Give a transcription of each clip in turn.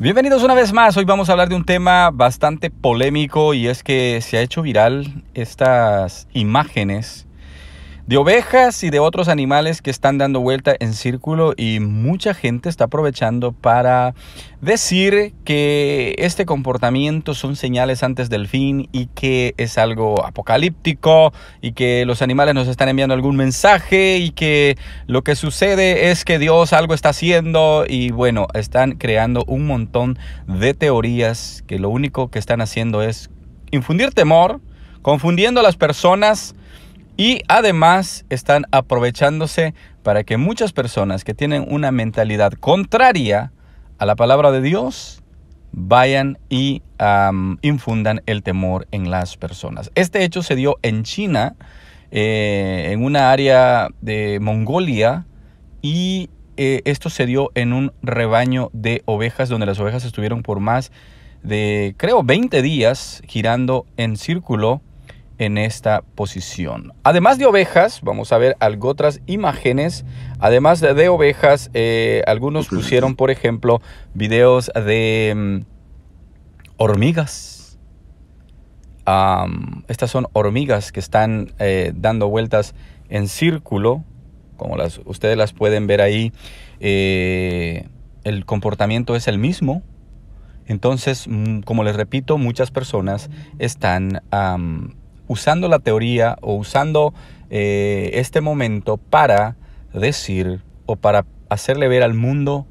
Bienvenidos una vez más, hoy vamos a hablar de un tema bastante polémico y es que se ha hecho viral estas imágenes de ovejas y de otros animales que están dando vuelta en círculo y mucha gente está aprovechando para decir que este comportamiento son señales antes del fin y que es algo apocalíptico y que los animales nos están enviando algún mensaje y que lo que sucede es que Dios algo está haciendo y bueno, están creando un montón de teorías que lo único que están haciendo es infundir temor, confundiendo a las personas y además están aprovechándose para que muchas personas que tienen una mentalidad contraria a la palabra de Dios vayan y infundan el temor en las personas. Este hecho se dio en China, eh, en una área de Mongolia, y eh, esto se dio en un rebaño de ovejas, donde las ovejas estuvieron por más de, creo, 20 días girando en círculo en esta posición. Además de ovejas, vamos a ver algo otras imágenes. Además de, ovejas, eh, algunos pusieron, por ejemplo, videos de mm, hormigas. estas son hormigas que están eh, dando vueltas en círculo, como las, ustedes las pueden ver ahí. Eh, el comportamiento es el mismo, entonces, mm, como les repito, muchas personas están usando la teoría o usando eh, este momento para decir o para hacerle ver al mundo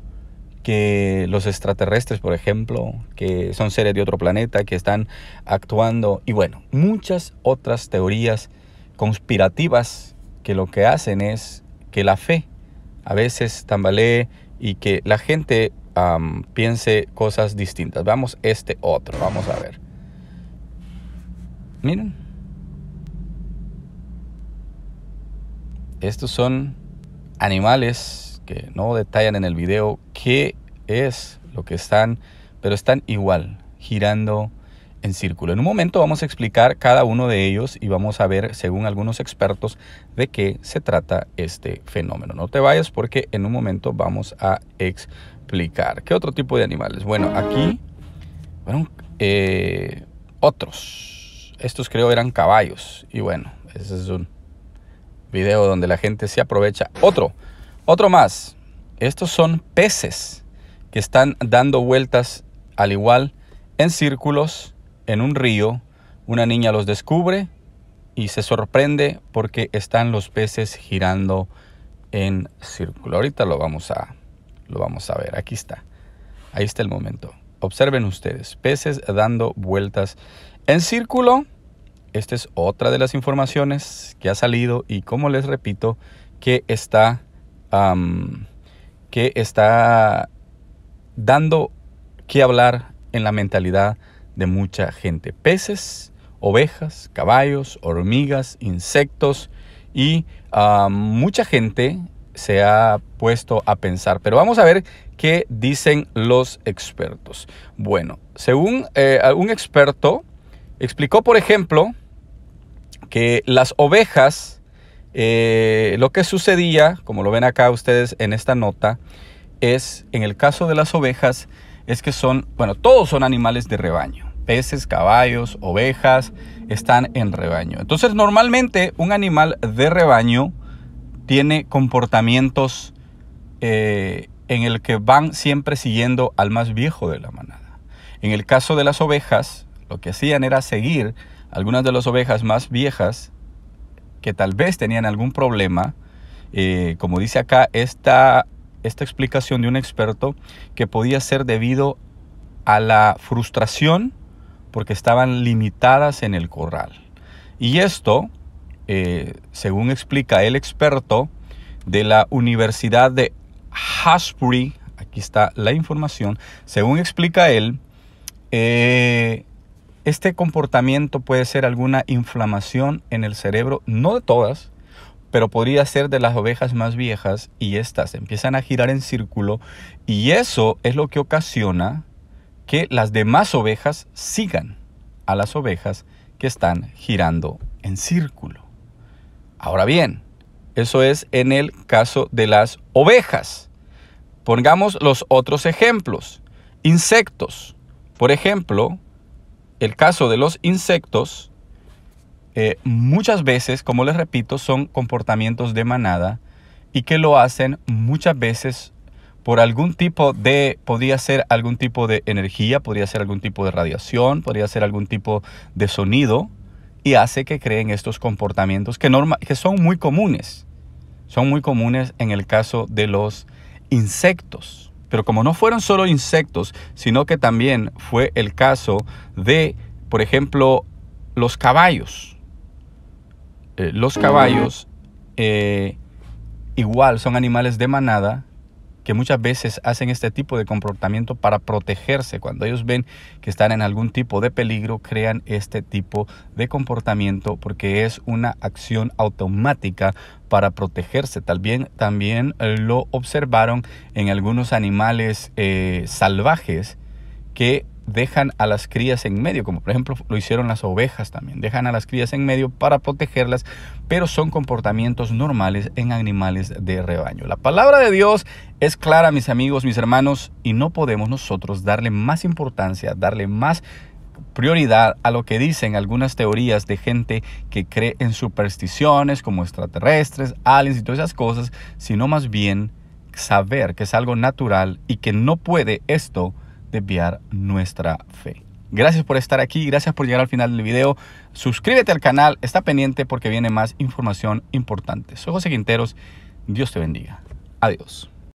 que los extraterrestres, por ejemplo, que son seres de otro planeta, que están actuando, y bueno, muchas otras teorías conspirativas que lo que hacen es que la fe a veces tambalee y que la gente piense cosas distintas. Vamos este otro, vamos a ver. Miren. estos son animales que no detallan en el video qué es lo que están, pero están igual, girando en círculo. En un momento vamos a explicar cada uno de ellos y vamos a ver, según algunos expertos, de qué se trata este fenómeno. No te vayas porque en un momento vamos a explicar. ¿Qué otro tipo de animales? Bueno, aquí fueron eh, otros. Estos creo eran caballos. Y bueno, ese es un video donde la gente se aprovecha. Otro, otro más. Estos son peces que están dando vueltas al igual en círculos en un río. Una niña los descubre y se sorprende porque están los peces girando en círculo. Ahorita lo vamos a, lo vamos a ver. Aquí está. Ahí está el momento. Observen ustedes, peces dando vueltas en círculo esta es otra de las informaciones que ha salido y como les repito, que está, que está dando que hablar en la mentalidad de mucha gente. Peces, ovejas, caballos, hormigas, insectos y mucha gente se ha puesto a pensar. Pero vamos a ver qué dicen los expertos. Bueno, según un eh, experto Explicó, por ejemplo, que las ovejas, eh, lo que sucedía, como lo ven acá ustedes en esta nota, es, en el caso de las ovejas, es que son, bueno, todos son animales de rebaño. Peces, caballos, ovejas, están en rebaño. Entonces, normalmente un animal de rebaño tiene comportamientos eh, en el que van siempre siguiendo al más viejo de la manada. En el caso de las ovejas, lo que hacían era seguir algunas de las ovejas más viejas que tal vez tenían algún problema. Eh, como dice acá, esta, esta explicación de un experto que podía ser debido a la frustración porque estaban limitadas en el corral. Y esto, eh, según explica el experto de la Universidad de Hasbury, aquí está la información, según explica él, eh, este comportamiento puede ser alguna inflamación en el cerebro, no de todas, pero podría ser de las ovejas más viejas y estas empiezan a girar en círculo y eso es lo que ocasiona que las demás ovejas sigan a las ovejas que están girando en círculo. Ahora bien, eso es en el caso de las ovejas. Pongamos los otros ejemplos. Insectos. Por ejemplo, el caso de los insectos, eh, muchas veces, como les repito, son comportamientos de manada y que lo hacen muchas veces por algún tipo de, podría ser algún tipo de energía, podría ser algún tipo de radiación, podría ser algún tipo de sonido, y hace que creen estos comportamientos que, norma, que son muy comunes. Son muy comunes en el caso de los insectos. Pero como no fueron solo insectos, sino que también fue el caso de, por ejemplo, los caballos. Eh, los caballos eh, igual son animales de manada que muchas veces hacen este tipo de comportamiento para protegerse. Cuando ellos ven que están en algún tipo de peligro, crean este tipo de comportamiento porque es una acción automática para protegerse. También, también eh, lo observaron en algunos animales eh, salvajes que dejan a las crías en medio, como por ejemplo lo hicieron las ovejas también, dejan a las crías en medio para protegerlas, pero son comportamientos normales en animales de rebaño. La palabra de Dios es clara, mis amigos, mis hermanos, y no podemos nosotros darle más importancia, darle más prioridad a lo que dicen algunas teorías de gente que cree en supersticiones como extraterrestres, aliens y todas esas cosas, sino más bien saber que es algo natural y que no puede esto desviar nuestra fe. Gracias por estar aquí, gracias por llegar al final del video. Suscríbete al canal, está pendiente porque viene más información importante. Soy José Quinteros, Dios te bendiga. Adiós.